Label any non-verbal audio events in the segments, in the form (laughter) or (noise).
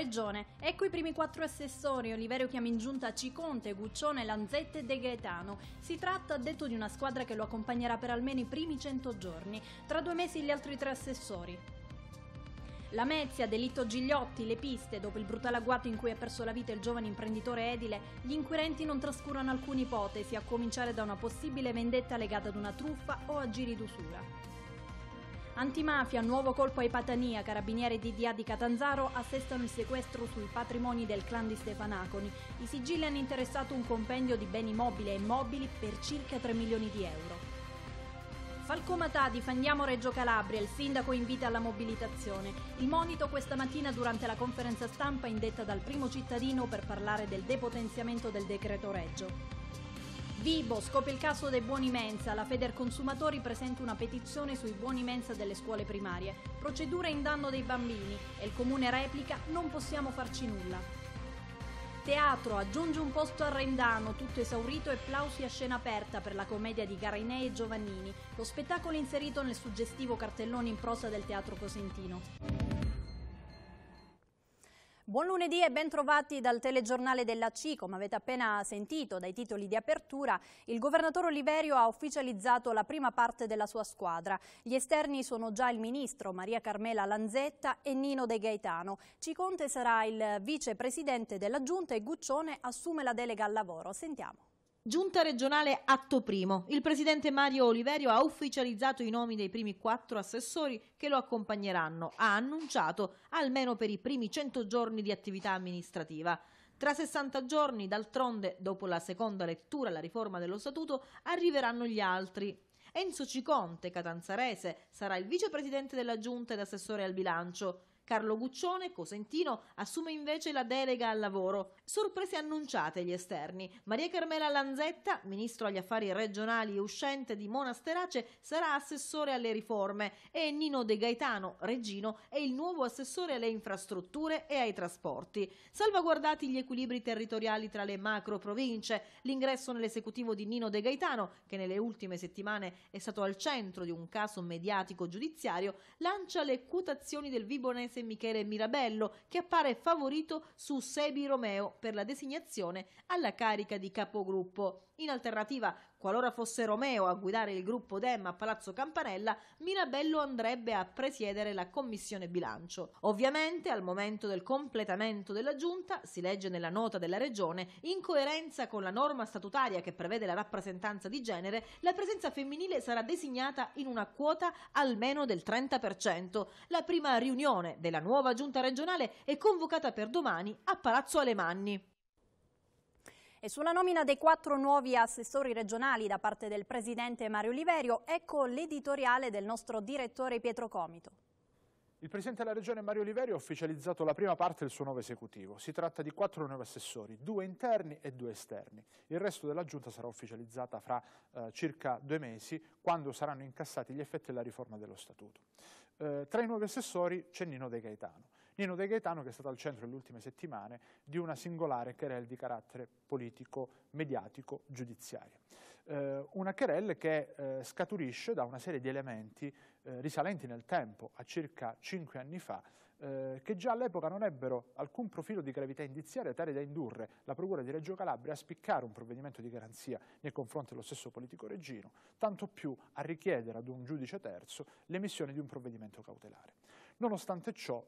Regione, ecco i primi quattro assessori, Oliverio Chiamingiunta, Ciconte, Guccione, Lanzette e De Gaetano. Si tratta, detto, di una squadra che lo accompagnerà per almeno i primi 100 giorni, tra due mesi gli altri tre assessori. La Mezia, delitto Gigliotti, le piste, dopo il brutale agguato in cui ha perso la vita il giovane imprenditore edile, gli inquirenti non trascurano alcune ipotesi, a cominciare da una possibile vendetta legata ad una truffa o a giri d'usura. Antimafia, nuovo colpo ai Patania, carabinieri DDA di Catanzaro assestano il sequestro sui patrimoni del clan di Stefanaconi. I sigilli hanno interessato un compendio di beni mobili e immobili per circa 3 milioni di euro. Falcomatà, difendiamo Reggio Calabria, il sindaco invita alla mobilitazione. Il monito questa mattina durante la conferenza stampa indetta dal primo cittadino per parlare del depotenziamento del decreto Reggio. Vibo, scopre il caso dei buoni mensa. La Feder Consumatori presenta una petizione sui buoni mensa delle scuole primarie. Procedura in danno dei bambini. E il comune replica: Non possiamo farci nulla. Teatro, aggiunge un posto a Rendano, tutto esaurito e plausi a scena aperta per la commedia di Garinei e Giovannini, lo spettacolo inserito nel suggestivo cartellone in prosa del Teatro Cosentino. Buon lunedì e ben trovati dal telegiornale della C. Come avete appena sentito dai titoli di apertura, il governatore Oliverio ha ufficializzato la prima parte della sua squadra. Gli esterni sono già il ministro Maria Carmela Lanzetta e Nino De Gaetano. Ciconte sarà il vicepresidente della Giunta e Guccione assume la delega al lavoro. Sentiamo. Giunta regionale atto primo. Il presidente Mario Oliverio ha ufficializzato i nomi dei primi quattro assessori che lo accompagneranno. Ha annunciato almeno per i primi 100 giorni di attività amministrativa. Tra 60 giorni, d'altronde, dopo la seconda lettura alla riforma dello statuto, arriveranno gli altri. Enzo Ciconte, catanzarese, sarà il vicepresidente della giunta ed assessore al bilancio. Carlo Guccione, Cosentino, assume invece la delega al lavoro. Sorprese annunciate gli esterni. Maria Carmela Lanzetta, ministro agli affari regionali e uscente di Monasterace, sarà assessore alle riforme e Nino De Gaetano, Regino, è il nuovo assessore alle infrastrutture e ai trasporti. Salvaguardati gli equilibri territoriali tra le macro province, l'ingresso nell'esecutivo di Nino De Gaetano, che nelle ultime settimane è stato al centro di un caso mediatico giudiziario, lancia le quotazioni del Vibonese genovese Michele Mirabello, che appare favorito su Sebi Romeo per la designazione alla carica di capogruppo. In alternativa, qualora fosse Romeo a guidare il gruppo DEM a Palazzo Campanella, Mirabello andrebbe a presiedere la commissione bilancio. Ovviamente, al momento del completamento della giunta, si legge nella nota della regione, in coerenza con la norma statutaria che prevede la rappresentanza di genere, la presenza femminile sarà designata in una quota almeno del 30%. La prima riunione della nuova giunta regionale è convocata per domani a Palazzo Alemanni. E sulla nomina dei quattro nuovi assessori regionali da parte del presidente Mario Oliverio, ecco l'editoriale del nostro direttore Pietro Comito. Il Presidente della Regione Mario Oliverio ha ufficializzato la prima parte del suo nuovo esecutivo. Si tratta di quattro nuovi assessori, due interni e due esterni. Il resto della giunta sarà ufficializzata fra eh, circa due mesi, quando saranno incassati gli effetti della riforma dello Statuto. Eh, tra i nuovi assessori c'è Nino De Gaetano. Nino De Gaetano che è stato al centro nelle ultime settimane di una singolare querel di carattere politico, mediatico, giudiziario. Eh, una querel che eh, scaturisce da una serie di elementi eh, risalenti nel tempo a circa cinque anni fa eh, che già all'epoca non ebbero alcun profilo di gravità indiziaria tale da indurre la Procura di Reggio Calabria a spiccare un provvedimento di garanzia nei confronti dello stesso politico reggino, tanto più a richiedere ad un giudice terzo l'emissione di un provvedimento cautelare. Nonostante ciò,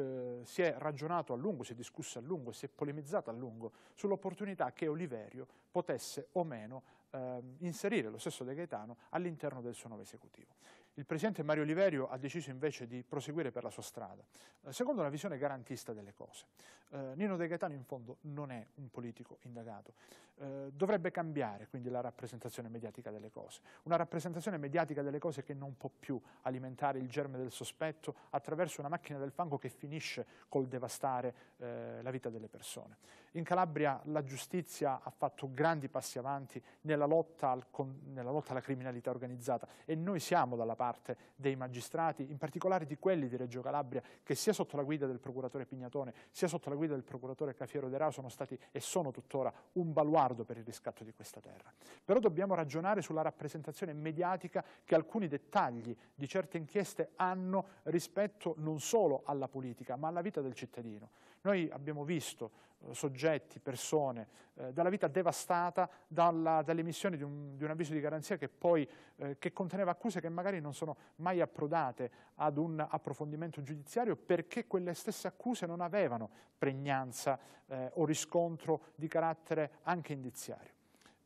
eh, si è ragionato a lungo, si è discusso a lungo, si è polemizzato a lungo sull'opportunità che Oliverio potesse o meno eh, inserire lo stesso De Gaetano all'interno del suo nuovo esecutivo. Il presidente Mario Oliverio ha deciso invece di proseguire per la sua strada, eh, secondo una visione garantista delle cose. Eh, Nino De Gaetano in fondo non è un politico indagato, eh, dovrebbe cambiare quindi la rappresentazione mediatica delle cose, una rappresentazione mediatica delle cose che non può più alimentare il germe del sospetto attraverso una macchina del fango che finisce col devastare eh, la vita delle persone. In Calabria la giustizia ha fatto grandi passi avanti nella lotta, al, nella lotta alla criminalità organizzata e noi siamo dalla parte dei magistrati, in particolare di quelli di Reggio Calabria, che sia sotto la guida del procuratore Pignatone, sia sotto la guida del procuratore Cafiero De Rao sono stati e sono tuttora un baluardo per il riscatto di questa terra. Però dobbiamo ragionare sulla rappresentazione mediatica che alcuni dettagli di certe inchieste hanno rispetto non solo alla politica, ma alla vita del cittadino. Noi abbiamo visto soggetti, persone, eh, dalla vita devastata dall'emissione di, di, un avviso di garanzia che poi eh, che conteneva accuse che magari non sono mai approdate ad un approfondimento giudiziario perché quelle stesse accuse non avevano pregnanza eh, o riscontro di carattere anche indiziario.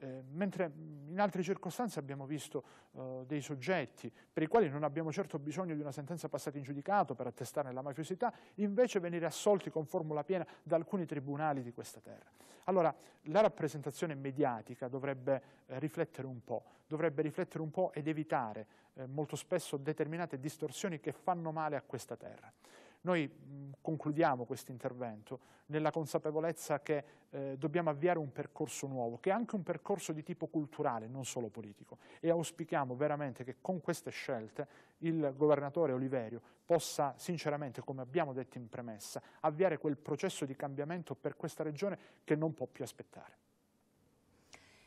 Eh, mentre in altre circostanze abbiamo visto eh, dei soggetti per i quali non abbiamo certo bisogno di una sentenza passata in giudicato per attestare la mafiosità, invece venire assolti con formula piena da alcuni tribunali di questa terra. Allora, la rappresentazione mediatica dovrebbe eh, riflettere un po', dovrebbe riflettere un po' ed evitare eh, molto spesso determinate distorsioni che fanno male a questa terra. Noi mm, concludiamo questo intervento nella consapevolezza che eh, dobbiamo avviare un percorso nuovo, che è anche un percorso di tipo culturale, non solo politico, e auspichiamo veramente che con queste scelte il governatore Oliverio possa sinceramente, come abbiamo detto in premessa, avviare quel processo di cambiamento per questa regione che non può più aspettare.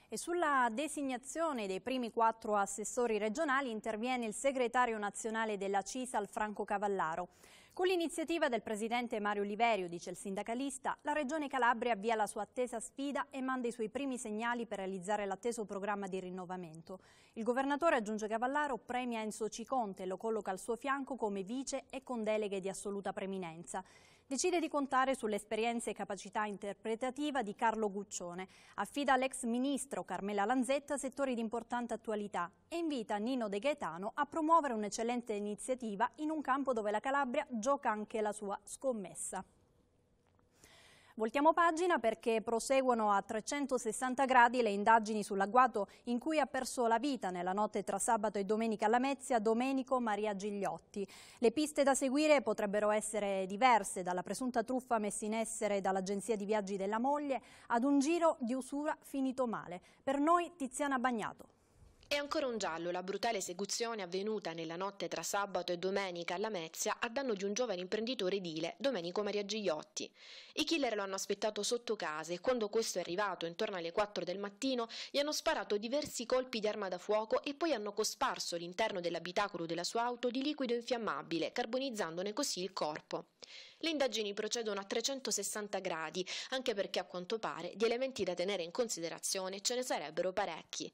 E sulla designazione dei primi quattro assessori regionali interviene il segretario nazionale della CISAL Franco Cavallaro. Con l'iniziativa del presidente Mario Liverio, dice il sindacalista, la Regione Calabria avvia la sua attesa sfida e manda i suoi primi segnali per realizzare l'atteso programma di rinnovamento. Il governatore, aggiunge Cavallaro, premia Enzo Ciconte, e lo colloca al suo fianco come vice e con deleghe di assoluta preminenza. Decide di contare sull'esperienza e capacità interpretativa di Carlo Guccione, affida all'ex ministro Carmela Lanzetta settori di importante attualità e invita Nino De Gaetano a promuovere un'eccellente iniziativa in un campo dove la Calabria gioca anche la sua scommessa. Voltiamo pagina perché proseguono a 360 gradi le indagini sull'agguato in cui ha perso la vita nella notte tra sabato e domenica alla Mezia Domenico Maria Gigliotti. Le piste da seguire potrebbero essere diverse, dalla presunta truffa messa in essere dall'agenzia di viaggi della moglie ad un giro di usura finito male. Per noi Tiziana Bagnato. E ancora un giallo, la brutale esecuzione avvenuta nella notte tra sabato e domenica a Lamezia a danno di un giovane imprenditore edile, Domenico Maria Gigliotti. I killer lo hanno aspettato sotto casa e quando questo è arrivato intorno alle 4 del mattino gli hanno sparato diversi colpi di arma da fuoco e poi hanno cosparso l'interno dell'abitacolo della sua auto di liquido infiammabile, carbonizzandone così il corpo. Le indagini procedono a 360 gradi, anche perché a quanto pare di elementi da tenere in considerazione ce ne sarebbero parecchi.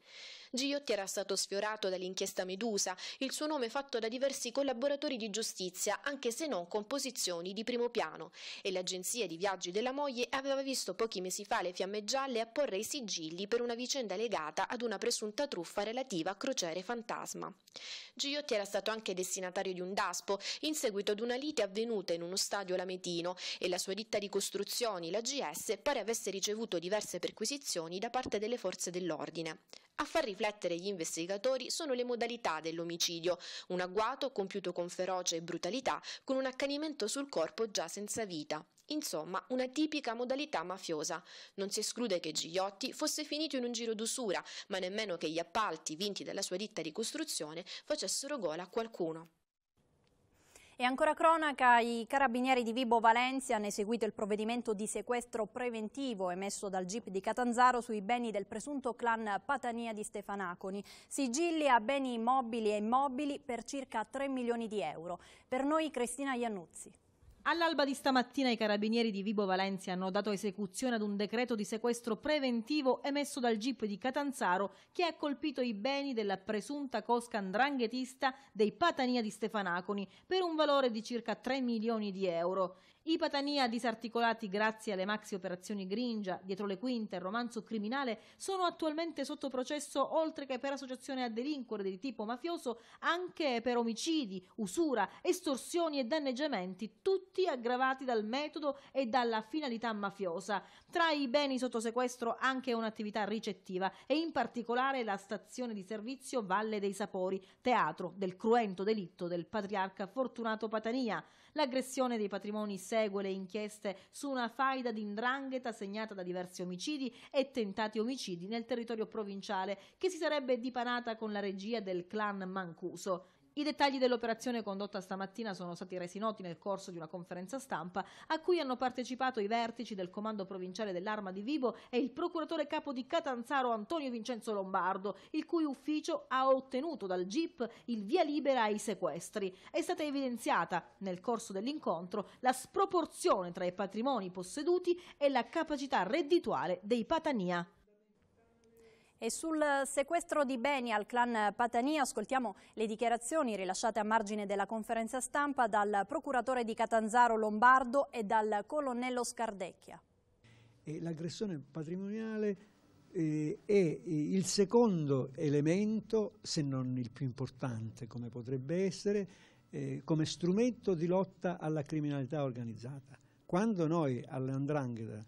Gigliotti era stato sfiorato dall'inchiesta Medusa, il suo nome fatto da diversi collaboratori di giustizia, anche se non con posizioni di primo piano. E l'agenzia di viaggi della moglie aveva visto pochi mesi fa le fiamme gialle apporre i sigilli per una vicenda legata ad una presunta truffa relativa a crociere fantasma. Gigliotti era stato anche destinatario di un DASPO in seguito ad una lite avvenuta in uno stadio lametino e la sua ditta di costruzioni, la GS, pare avesse ricevuto diverse perquisizioni da parte delle forze dell'ordine. A far riflettere gli investigatori sono le modalità dell'omicidio, un agguato compiuto con feroce e brutalità, con un accanimento sul corpo già senza vita. Insomma, una tipica modalità mafiosa. Non si esclude che Gigliotti fosse finito in un giro d'usura, ma nemmeno che gli appalti vinti dalla sua ditta di costruzione facessero gola a qualcuno. E ancora cronaca, i carabinieri di Vibo Valencia hanno eseguito il provvedimento di sequestro preventivo emesso dal GIP di Catanzaro sui beni del presunto clan Patania di Stefanaconi. Sigilli a beni mobili e immobili per circa 3 milioni di euro. Per noi Cristina Iannuzzi. All'alba di stamattina i carabinieri di Vibo Valencia hanno dato esecuzione ad un decreto di sequestro preventivo emesso dal GIP di Catanzaro che ha colpito i beni della presunta cosca andranghetista dei Patania di Stefanaconi per un valore di circa 3 milioni di euro. I Patania disarticolati grazie alle maxi operazioni Gringia, dietro le quinte, il romanzo criminale, sono attualmente sotto processo oltre che per associazione a delinquere di tipo mafioso, anche per omicidi, usura, estorsioni e danneggiamenti, tutti aggravati dal metodo e dalla finalità mafiosa. Tra i beni sotto sequestro anche un'attività ricettiva e in particolare la stazione di servizio Valle dei Sapori, teatro del cruento delitto del patriarca Fortunato Patania. L'aggressione dei patrimoni segue le inchieste su una faida di indrangheta segnata da diversi omicidi e tentati omicidi nel territorio provinciale che si sarebbe dipanata con la regia del clan Mancuso. I dettagli dell'operazione condotta stamattina sono stati resi noti nel corso di una conferenza stampa a cui hanno partecipato i vertici del Comando Provinciale dell'Arma di Vibo e il procuratore capo di Catanzaro Antonio Vincenzo Lombardo, il cui ufficio ha ottenuto dal GIP il via libera ai sequestri. È stata evidenziata nel corso dell'incontro la sproporzione tra i patrimoni posseduti e la capacità reddituale dei Patania. E sul sequestro di beni al clan Patania ascoltiamo le dichiarazioni rilasciate a margine della conferenza stampa dal procuratore di Catanzaro Lombardo e dal colonnello Scardecchia. L'aggressione patrimoniale eh, è il secondo elemento, se non il più importante come potrebbe essere, eh, come strumento di lotta alla criminalità organizzata. Quando noi all'andrangheta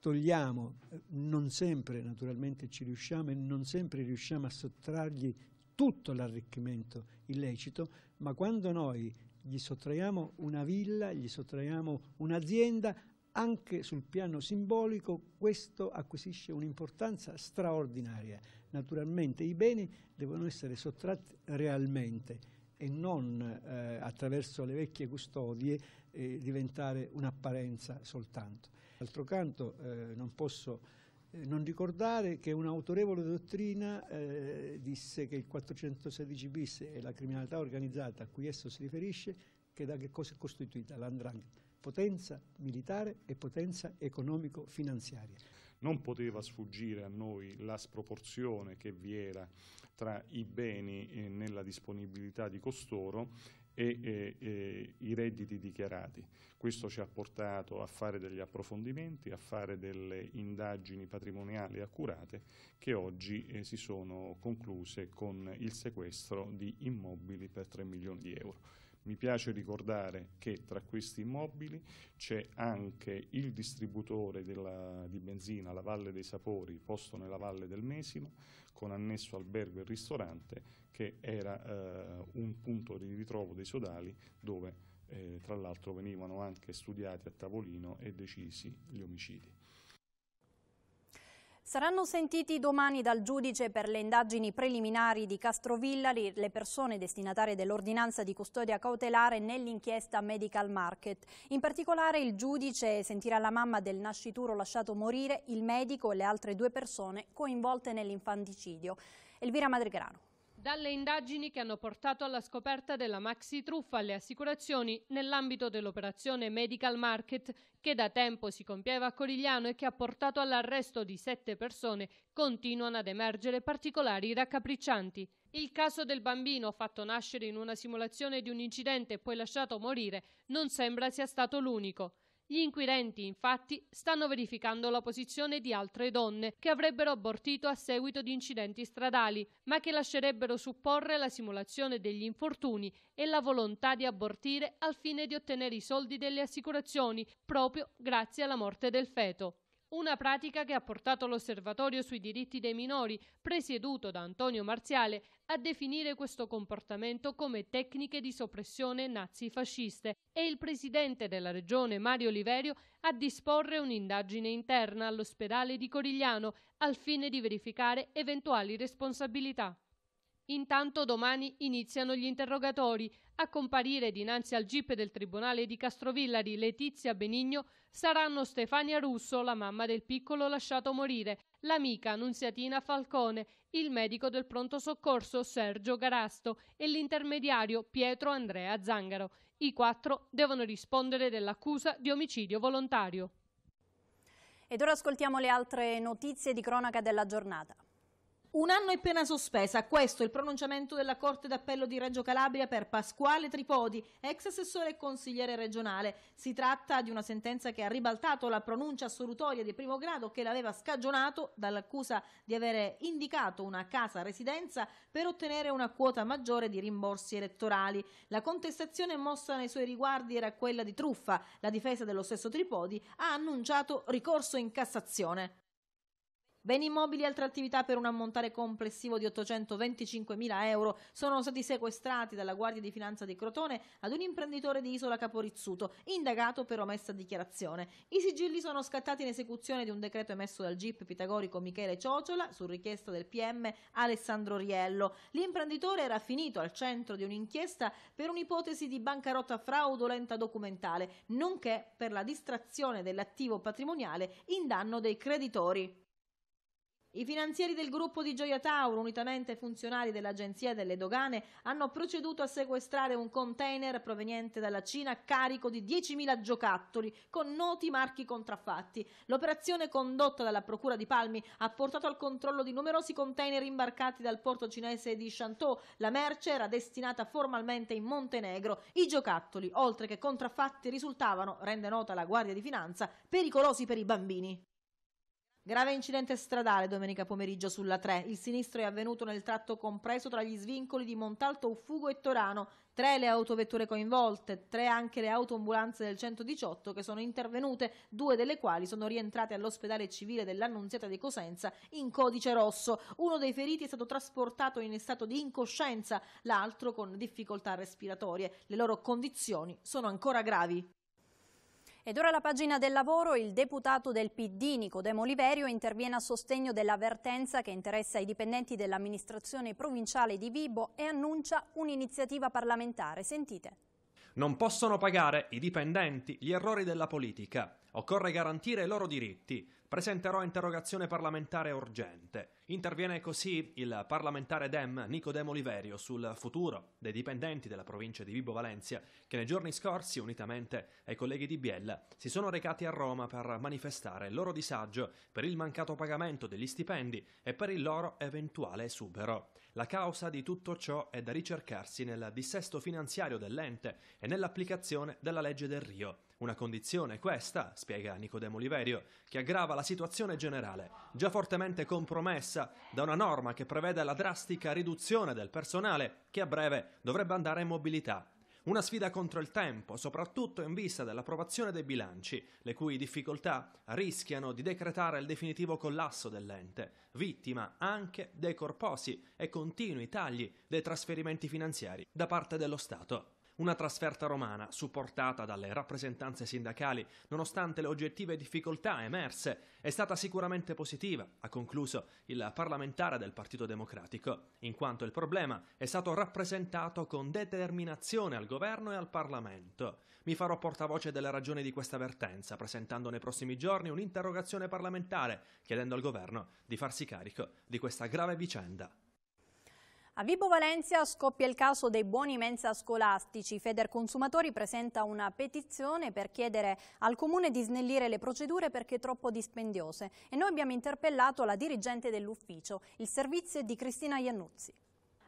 togliamo, non sempre naturalmente ci riusciamo e non sempre riusciamo a sottrargli tutto l'arricchimento illecito, ma quando noi gli sottraiamo una villa, gli sottraiamo un'azienda, anche sul piano simbolico questo acquisisce un'importanza straordinaria. Naturalmente i beni devono essere sottratti realmente e non eh, attraverso le vecchie custodie eh, diventare un'apparenza soltanto. D'altro canto eh, non posso eh, non ricordare che un'autorevole dottrina eh, disse che il 416 bis e la criminalità organizzata a cui esso si riferisce, che da che cosa è costituita l'andrangheta? Potenza militare e potenza economico-finanziaria. Non poteva sfuggire a noi la sproporzione che vi era tra i beni eh, nella disponibilità di costoro e, e, e, i redditi dichiarati. Questo ci ha portato a fare degli approfondimenti, a fare delle indagini patrimoniali accurate che oggi eh, si sono concluse con il sequestro di immobili per 3 milioni di euro. Mi piace ricordare che tra questi immobili c'è anche il distributore della, di benzina, la Valle dei Sapori, posto nella Valle del Mesimo, con annesso albergo e ristorante che era eh, un punto di ritrovo dei sodali dove eh, tra l'altro venivano anche studiati a tavolino e decisi gli omicidi. Saranno sentiti domani dal giudice per le indagini preliminari di Castrovillari le persone destinatarie dell'ordinanza di custodia cautelare nell'inchiesta Medical Market. In particolare il giudice sentirà la mamma del nascituro lasciato morire, il medico e le altre due persone coinvolte nell'infanticidio. Elvira Madregrano. Dalle indagini che hanno portato alla scoperta della maxi truffa alle assicurazioni nell'ambito dell'operazione Medical Market che da tempo si compieva a Corigliano e che ha portato all'arresto di sette persone, continuano ad emergere particolari raccapriccianti. Il caso del bambino fatto nascere in una simulazione di un incidente e poi lasciato morire non sembra sia stato l'unico. Gli inquirenti, infatti, stanno verificando la posizione di altre donne che avrebbero abortito a seguito di incidenti stradali, ma che lascerebbero supporre la simulazione degli infortuni e la volontà di abortire al fine di ottenere i soldi delle assicurazioni, proprio grazie alla morte del feto. Una pratica che ha portato l'Osservatorio sui diritti dei minori, presieduto da Antonio Marziale, a definire questo comportamento come tecniche di soppressione nazifasciste e il presidente della regione Mario Liverio a disporre un'indagine interna all'ospedale di Corigliano al fine di verificare eventuali responsabilità. Intanto domani iniziano gli interrogatori. A comparire dinanzi al GIP del Tribunale di Castrovillari Letizia Benigno saranno Stefania Russo, la mamma del piccolo lasciato morire, l'amica Annunziatina Falcone, il medico del pronto soccorso Sergio Garasto e l'intermediario Pietro Andrea Zangaro. I quattro devono rispondere dell'accusa di omicidio volontario. Ed ora ascoltiamo le altre notizie di cronaca della giornata. Un anno e pena sospesa, questo è il pronunciamento della Corte d'Appello di Reggio Calabria per Pasquale Tripodi, ex assessore e consigliere regionale. Si tratta di una sentenza che ha ribaltato la pronuncia assolutoria di primo grado che l'aveva scagionato dall'accusa di avere indicato una casa residenza per ottenere una quota maggiore di rimborsi elettorali. La contestazione mossa nei suoi riguardi era quella di truffa. La difesa dello stesso Tripodi ha annunciato ricorso in Cassazione. Beni immobili e altre attività per un ammontare complessivo di 825.000 euro sono stati sequestrati dalla Guardia di Finanza di Crotone ad un imprenditore di Isola Caporizzuto, indagato per omessa dichiarazione. I sigilli sono scattati in esecuzione di un decreto emesso dal GIP pitagorico Michele Ciociola su richiesta del PM Alessandro Riello. L'imprenditore era finito al centro di un'inchiesta per un'ipotesi di bancarotta fraudolenta documentale, nonché per la distrazione dell'attivo patrimoniale in danno dei creditori. I finanzieri del gruppo di Gioia Tauro, unitamente funzionari dell'Agenzia delle Dogane, hanno proceduto a sequestrare un container proveniente dalla Cina carico di 10.000 giocattoli con noti marchi contraffatti. L'operazione condotta dalla Procura di Palmi ha portato al controllo di numerosi container imbarcati dal porto cinese di Chanteau. La merce era destinata formalmente in Montenegro. I giocattoli, oltre che contraffatti, risultavano, rende nota la Guardia di Finanza, pericolosi per i bambini. Grave incidente stradale domenica pomeriggio sulla 3. Il sinistro è avvenuto nel tratto compreso tra gli svincoli di Montalto, Uffugo e Torano. Tre le autovetture coinvolte, tre anche le autoambulanze del 118 che sono intervenute, due delle quali sono rientrate all'ospedale civile dell'Annunziata di Cosenza in codice rosso. Uno dei feriti è stato trasportato in stato di incoscienza, l'altro con difficoltà respiratorie. Le loro condizioni sono ancora gravi. Ed ora la pagina del lavoro, il deputato del PD Nicodemo Oliverio interviene a sostegno dell'avvertenza che interessa i dipendenti dell'amministrazione provinciale di Vibo e annuncia un'iniziativa parlamentare. Sentite. Non possono pagare i dipendenti gli errori della politica. Occorre garantire i loro diritti presenterò interrogazione parlamentare urgente. Interviene così il parlamentare Dem Nicodemo Oliverio sul futuro dei dipendenti della provincia di Vibo Valencia che nei giorni scorsi, unitamente ai colleghi di Biella, si sono recati a Roma per manifestare il loro disagio per il mancato pagamento degli stipendi e per il loro eventuale esubero. La causa di tutto ciò è da ricercarsi nel dissesto finanziario dell'ente e nell'applicazione della legge del Rio. Una condizione questa, spiega Nicodemo Oliverio, che aggrava la situazione generale, già fortemente compromessa da una norma che prevede la drastica riduzione del personale che a breve dovrebbe andare in mobilità una sfida contro il tempo, soprattutto in vista dell'approvazione dei bilanci, le cui difficoltà rischiano di decretare il definitivo collasso dell'ente, vittima anche dei corposi e continui tagli dei trasferimenti finanziari da parte dello Stato. Una trasferta romana, supportata dalle rappresentanze sindacali, nonostante le oggettive difficoltà emerse, è stata sicuramente positiva, ha concluso il parlamentare del Partito Democratico, in quanto il problema è stato rappresentato con determinazione al governo e al Parlamento. Mi farò portavoce delle ragioni di questa vertenza, presentando nei prossimi giorni un'interrogazione parlamentare, chiedendo al governo di farsi carico di questa grave vicenda. A Vibo Valencia scoppia il caso dei buoni mensa scolastici. Feder Consumatori presenta una petizione per chiedere al comune di snellire le procedure perché troppo dispendiose e noi abbiamo interpellato la dirigente dell'ufficio. Il servizio è di Cristina Iannuzzi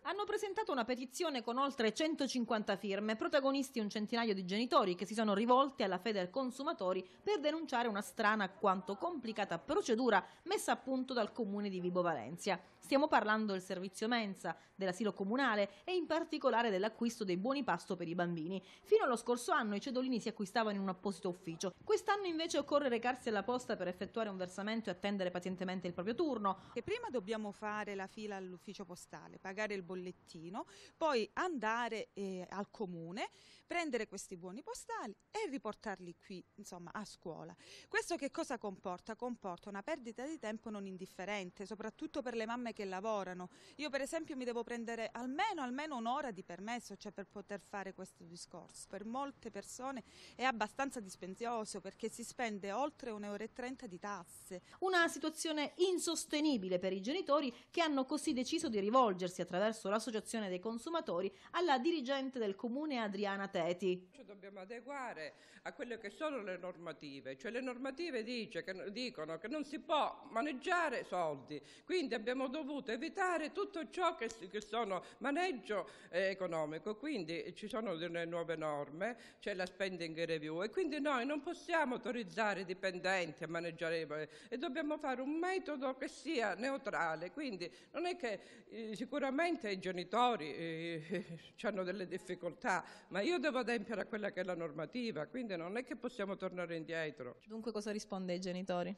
hanno presentato una petizione con oltre 150 firme, protagonisti un centinaio di genitori che si sono rivolti alla Feder Consumatori per denunciare una strana quanto complicata procedura messa a punto dal comune di Vibo Valencia. Stiamo parlando del servizio mensa, dell'asilo comunale e in particolare dell'acquisto dei buoni pasto per i bambini. Fino allo scorso anno i cedolini si acquistavano in un apposito ufficio. Quest'anno invece occorre recarsi alla posta per effettuare un versamento e attendere pazientemente il proprio turno. E prima dobbiamo fare la fila all'ufficio postale, pagare il bollettino, poi andare eh, al comune, prendere questi buoni postali e riportarli qui, insomma, a scuola. Questo che cosa comporta? Comporta una perdita di tempo non indifferente, soprattutto per le mamme persone che lavorano. Io per esempio mi devo prendere almeno, almeno un'ora di permesso cioè per poter fare questo discorso. Per molte persone è abbastanza dispenzioso perché si spende oltre un'ora e trenta di tasse. Una situazione insostenibile per i genitori che hanno così deciso di rivolgersi attraverso l'Associazione dei Consumatori alla dirigente del comune Adriana Teti. Ci dobbiamo adeguare a quelle che sono le normative, cioè le normative che, dicono che non si può maneggiare soldi, quindi abbiamo dovuto dovuto evitare tutto ciò che, che sono maneggio eh, economico. Quindi ci sono delle nuove norme, c'è la spending review e quindi noi non possiamo autorizzare i dipendenti a maneggiare eh, e dobbiamo fare un metodo che sia neutrale. Quindi non è che eh, sicuramente i genitori eh, (laughs) hanno delle difficoltà, ma io devo adempiere a quella che è la normativa, quindi non è che possiamo tornare indietro. Dunque cosa risponde ai genitori?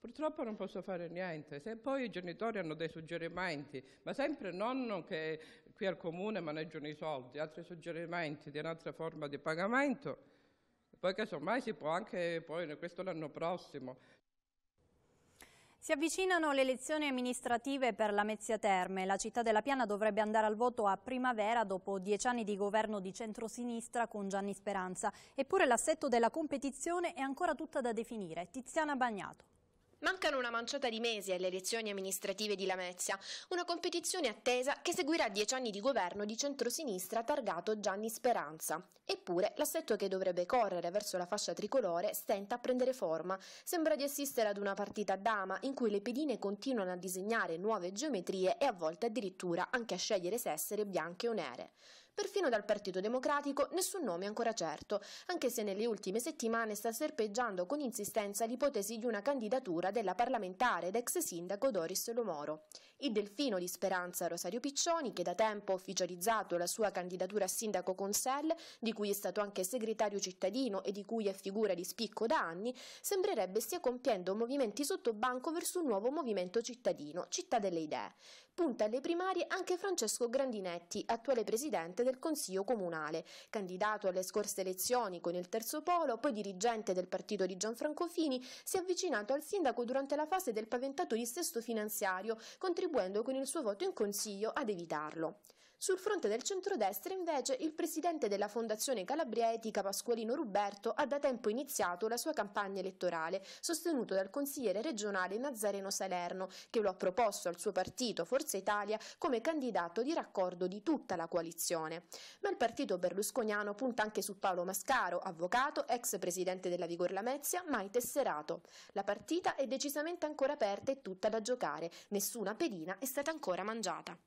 Purtroppo non posso fare niente, se poi i genitori hanno dei suggerimenti, ma sempre non che qui al comune maneggiano i soldi, altri suggerimenti di un'altra forma di pagamento, poiché semmai si può anche poi, questo l'anno prossimo, si avvicinano le elezioni amministrative per la Mezzia Terme. La città della Piana dovrebbe andare al voto a primavera dopo dieci anni di governo di centrosinistra con Gianni Speranza. Eppure l'assetto della competizione è ancora tutta da definire. Tiziana Bagnato. Mancano una manciata di mesi alle elezioni amministrative di Lamezia, una competizione attesa che seguirà dieci anni di governo di centrosinistra targato Gianni Speranza. Eppure l'assetto che dovrebbe correre verso la fascia tricolore stenta a prendere forma. Sembra di assistere ad una partita a dama in cui le pedine continuano a disegnare nuove geometrie e a volte addirittura anche a scegliere se essere bianche o nere. Perfino dal Partito Democratico nessun nome è ancora certo, anche se nelle ultime settimane sta serpeggiando con insistenza l'ipotesi di una candidatura della parlamentare ed ex sindaco Doris Lomoro. Il delfino di Speranza Rosario Piccioni, che da tempo ha ufficializzato la sua candidatura a sindaco con SEL, di cui è stato anche segretario cittadino e di cui è figura di spicco da anni, sembrerebbe stia compiendo movimenti sotto banco verso un nuovo movimento cittadino, Città delle Idee. Punta alle primarie anche Francesco Grandinetti, attuale presidente del Consiglio Comunale, candidato alle scorse elezioni con il Terzo Polo, poi dirigente del partito di Gianfranco Fini, si è avvicinato al sindaco durante la fase del paventato dissesto finanziario, contribuendo contribuendo con il suo voto in consiglio ad evitarlo. Sul fronte del centrodestra invece il presidente della Fondazione Calabria Etica Pasqualino Ruberto ha da tempo iniziato la sua campagna elettorale, sostenuto dal consigliere regionale Nazareno Salerno, che lo ha proposto al suo partito Forza Italia come candidato di raccordo di tutta la coalizione. Ma il partito berlusconiano punta anche su Paolo Mascaro, avvocato, ex presidente della Vigor Lamezia, mai tesserato. La partita è decisamente ancora aperta e tutta da giocare, nessuna pedina è stata ancora mangiata.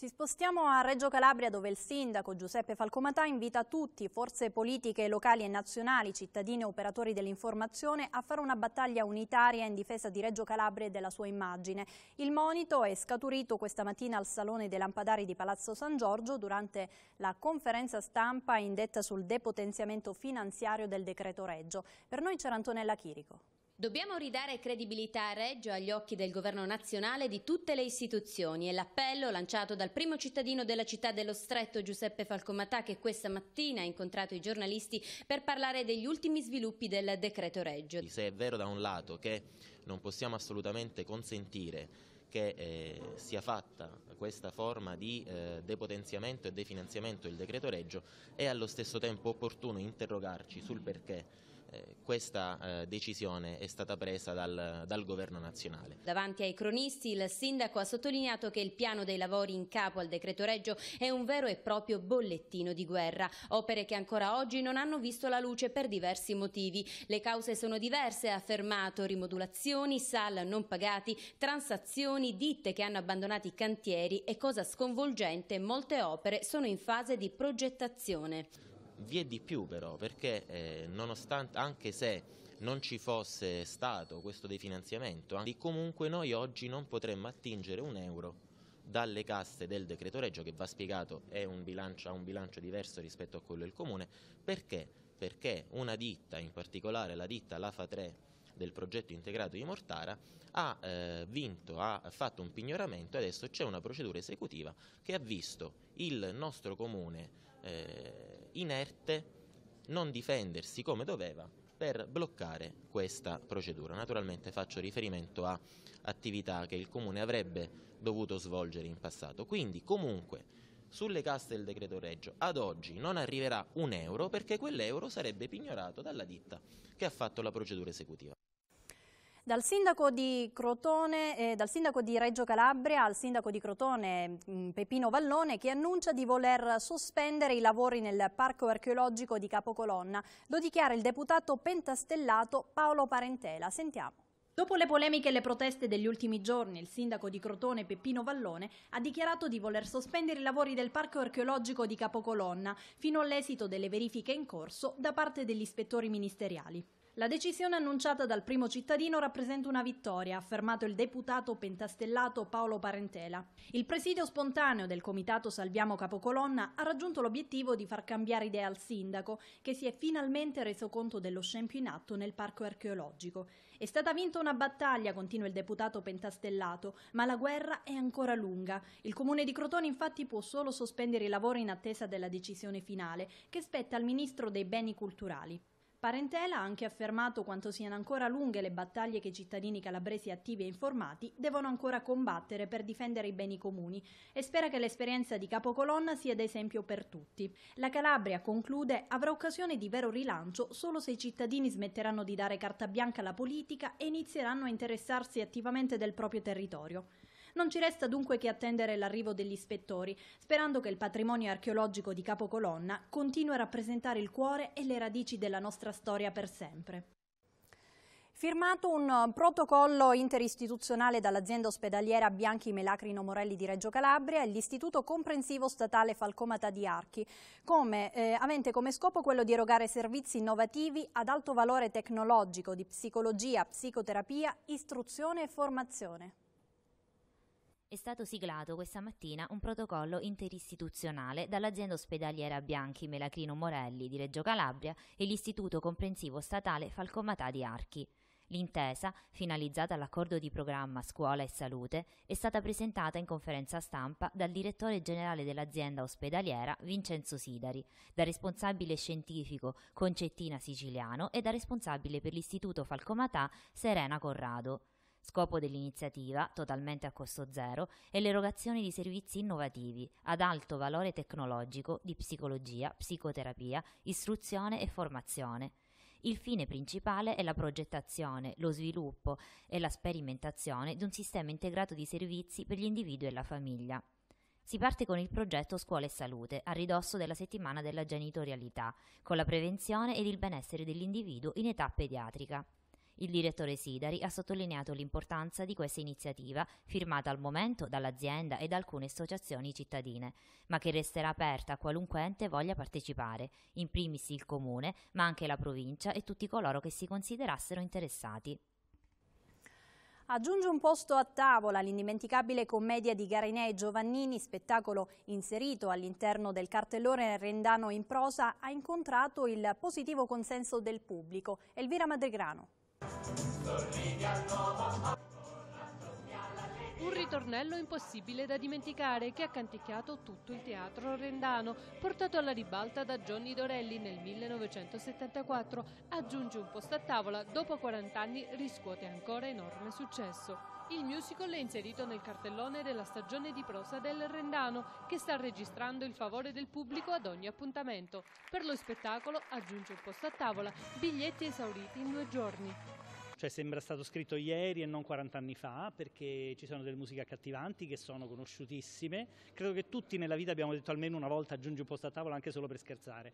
Ci spostiamo a Reggio Calabria dove il sindaco Giuseppe Falcomatà invita tutti, forze politiche locali e nazionali, cittadini e operatori dell'informazione a fare una battaglia unitaria in difesa di Reggio Calabria e della sua immagine. Il monito è scaturito questa mattina al Salone dei Lampadari di Palazzo San Giorgio durante la conferenza stampa indetta sul depotenziamento finanziario del decreto Reggio. Per noi c'era Antonella Chirico. Dobbiamo ridare credibilità a Reggio agli occhi del governo nazionale e di tutte le istituzioni e l'appello lanciato dal primo cittadino della città dello Stretto Giuseppe Falcomatà che questa mattina ha incontrato i giornalisti per parlare degli ultimi sviluppi del decreto Reggio. Se è vero da un lato che non possiamo assolutamente consentire che eh, sia fatta questa forma di eh, depotenziamento e definanziamento del decreto Reggio è allo stesso tempo opportuno interrogarci sul perché eh, questa eh, decisione è stata presa dal, dal governo nazionale. Davanti ai cronisti il sindaco ha sottolineato che il piano dei lavori in capo al decreto Reggio è un vero e proprio bollettino di guerra, opere che ancora oggi non hanno visto la luce per diversi motivi. Le cause sono diverse, ha affermato, rimodulazioni, SAL non pagati, transazioni, ditte che hanno abbandonato i cantieri e cosa sconvolgente, molte opere sono in fase di progettazione. Vi è di più però, perché eh, nonostante, anche se non ci fosse stato questo definanziamento, comunque noi oggi non potremmo attingere un euro dalle casse del decreto reggio, che va spiegato è un bilancio, ha un bilancio diverso rispetto a quello del comune, perché? Perché una ditta, in particolare la ditta Lafa 3 del progetto integrato di Mortara, ha eh, vinto, ha fatto un pignoramento e adesso c'è una procedura esecutiva che ha visto il nostro comune eh, inerte non difendersi come doveva per bloccare questa procedura. Naturalmente faccio riferimento a attività che il Comune avrebbe dovuto svolgere in passato. Quindi comunque sulle casse del decreto Reggio ad oggi non arriverà un euro perché quell'euro sarebbe pignorato dalla ditta che ha fatto la procedura esecutiva. Dal sindaco, Crotone, eh, dal sindaco di Reggio Calabria al sindaco di Crotone mh, mm, Pepino Vallone che annuncia di voler sospendere i lavori nel parco archeologico di Capocolonna. Lo dichiara il deputato pentastellato Paolo Parentela. Sentiamo. Dopo le polemiche e le proteste degli ultimi giorni, il sindaco di Crotone Peppino Vallone ha dichiarato di voler sospendere i lavori del parco archeologico di Capocolonna fino all'esito delle verifiche in corso da parte degli ispettori ministeriali. La decisione annunciata dal primo cittadino rappresenta una vittoria, ha affermato il deputato pentastellato Paolo Parentela. Il presidio spontaneo del comitato Salviamo Capocolonna ha raggiunto l'obiettivo di far cambiare idea al sindaco, che si è finalmente reso conto dello scempio in atto nel parco archeologico. È stata vinta una battaglia, continua il deputato pentastellato, ma la guerra è ancora lunga. Il comune di Crotone infatti può solo sospendere i lavori in attesa della decisione finale, che spetta al ministro dei beni culturali. Parentela ha anche affermato quanto siano ancora lunghe le battaglie che i cittadini calabresi attivi e informati devono ancora combattere per difendere i beni comuni e spera che l'esperienza di Capocolonna sia d'esempio per tutti. La Calabria, conclude, avrà occasione di vero rilancio solo se i cittadini smetteranno di dare carta bianca alla politica e inizieranno a interessarsi attivamente del proprio territorio. Non ci resta dunque che attendere l'arrivo degli ispettori, sperando che il patrimonio archeologico di Capocolonna continui a rappresentare il cuore e le radici della nostra storia per sempre. Firmato un eh, protocollo interistituzionale dall'azienda ospedaliera Bianchi Melacrino Morelli di Reggio Calabria e l'Istituto Comprensivo Statale Falcomata di Archi, come, eh, avente come scopo quello di erogare servizi innovativi ad alto valore tecnologico di psicologia, psicoterapia, istruzione e formazione. È stato siglato questa mattina un protocollo interistituzionale dall'azienda ospedaliera Bianchi Melacrino Morelli di Reggio Calabria e l'Istituto Comprensivo Statale Falcomatà di Archi. L'intesa, finalizzata all'accordo di programma Scuola e Salute, è stata presentata in conferenza stampa dal direttore generale dell'azienda ospedaliera Vincenzo Sidari, da responsabile scientifico Concettina Siciliano e da responsabile per l'Istituto Falcomatà Serena Corrado. Scopo dell'iniziativa, totalmente a costo zero, è l'erogazione di servizi innovativi ad alto valore tecnologico di psicologia, psicoterapia, istruzione e formazione. Il fine principale è la progettazione, lo sviluppo e la sperimentazione di un sistema integrato di servizi per gli individui e la famiglia. Si parte con il progetto Scuola e Salute, a ridosso della settimana della genitorialità, con la prevenzione ed il benessere dell'individuo in età pediatrica. Il direttore Sidari ha sottolineato l'importanza di questa iniziativa, firmata al momento dall'azienda e da alcune associazioni cittadine, ma che resterà aperta a qualunque ente voglia partecipare, in primis il comune, ma anche la provincia e tutti coloro che si considerassero interessati. Aggiunge un posto a tavola l'indimenticabile commedia di Garinè e Giovannini, spettacolo inserito all'interno del cartellone rendano in prosa, ha incontrato il positivo consenso del pubblico. Elvira Madrigrano. Un ritornello impossibile da dimenticare che ha canticchiato tutto il teatro rendano, portato alla ribalta da Johnny Dorelli nel 1974. Aggiunge un posto a tavola, dopo 40 anni riscuote ancora enorme successo. Il musical è inserito nel cartellone della stagione di prosa del Rendano, che sta registrando il favore del pubblico ad ogni appuntamento. Per lo spettacolo aggiunge il posto a tavola, biglietti esauriti in due giorni cioè sembra stato scritto ieri e non 40 anni fa, perché ci sono delle musiche accattivanti che sono conosciutissime. Credo che tutti nella vita abbiamo detto almeno una volta aggiungi un posto a tavola anche solo per scherzare.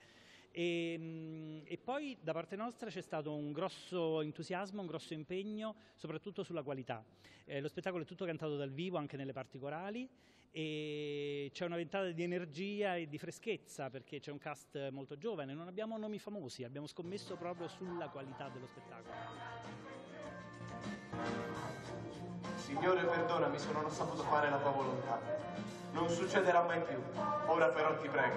E, ehm, e poi da parte nostra c'è stato un grosso entusiasmo, un grosso impegno, soprattutto sulla qualità. Eh, lo spettacolo è tutto cantato dal vivo, anche nelle parti corali, e c'è una ventata di energia e di freschezza perché c'è un cast molto giovane, non abbiamo nomi famosi, abbiamo scommesso proprio sulla qualità dello spettacolo. Signore, perdonami se non ho saputo fare la tua volontà. Non succederà mai più. Ora però ti prego,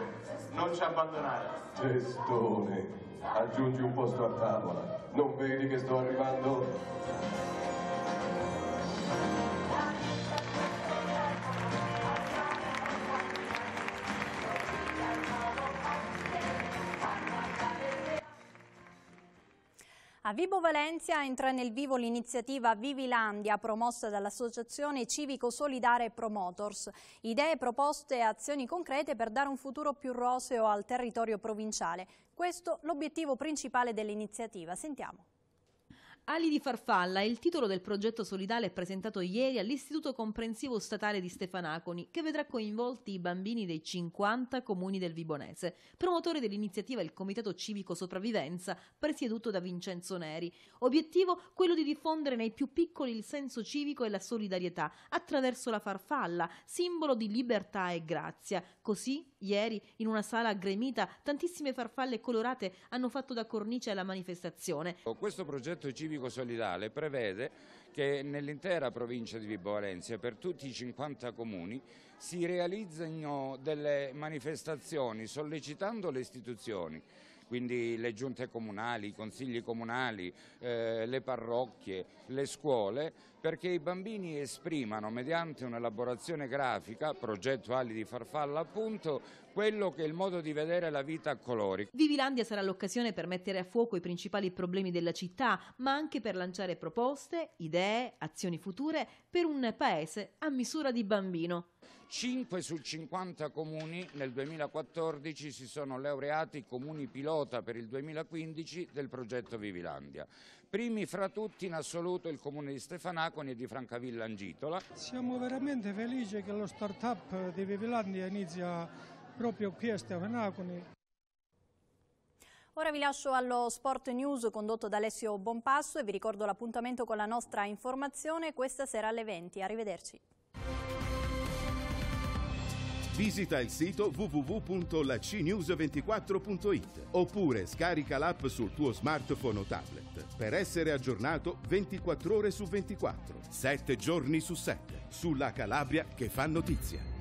non ci abbandonare. Testone, aggiungi un posto a tavola. Non vedi che sto arrivando? A Vibo Valencia entra nel vivo l'iniziativa Vivilandia promossa dall'Associazione Civico Solidare Promotors. Idee, proposte e azioni concrete per dare un futuro più roseo al territorio provinciale. Questo l'obiettivo principale dell'iniziativa. Sentiamo. Ali di farfalla è il titolo del progetto solidale presentato ieri all'Istituto Comprensivo Statale di Stefanaconi, che vedrà coinvolti i bambini dei 50 comuni del Vibonese. Promotore dell'iniziativa il Comitato Civico Sopravvivenza, presieduto da Vincenzo Neri. Obiettivo quello di diffondere nei più piccoli il senso civico e la solidarietà attraverso la farfalla, simbolo di libertà e grazia. Così, ieri, in una sala gremita, tantissime farfalle colorate hanno fatto da cornice alla manifestazione. Questo progetto civico civico solidale prevede che nell'intera provincia di Vibo Valencia, per tutti i 50 comuni, si realizzino delle manifestazioni sollecitando le istituzioni, quindi le giunte comunali, i consigli comunali, eh, le parrocchie, le scuole, perché i bambini esprimano mediante un'elaborazione grafica, progetto Ali di farfalla appunto, quello che è il modo di vedere la vita a colori. Vivilandia sarà l'occasione per mettere a fuoco i principali problemi della città, ma anche per lanciare proposte, idee, azioni future per un paese a misura di bambino. 5 su 50 comuni nel 2014 si sono laureati comuni pilota per il 2015 del progetto Vivilandia. Primi fra tutti in assoluto il comune di Stefanaconi e di Francavilla Angitola. Siamo veramente felici che lo start-up di Vivilandia inizia proprio qui a Stefanaconi. Ora vi lascio allo Sport News condotto da Alessio Bonpasso e vi ricordo l'appuntamento con la nostra informazione questa sera alle 20. Arrivederci. Visita il sito www.lacnews24.it oppure scarica l'app sul tuo smartphone o tablet per essere aggiornato 24 ore su 24, 7 giorni su 7, sulla Calabria che fa notizia.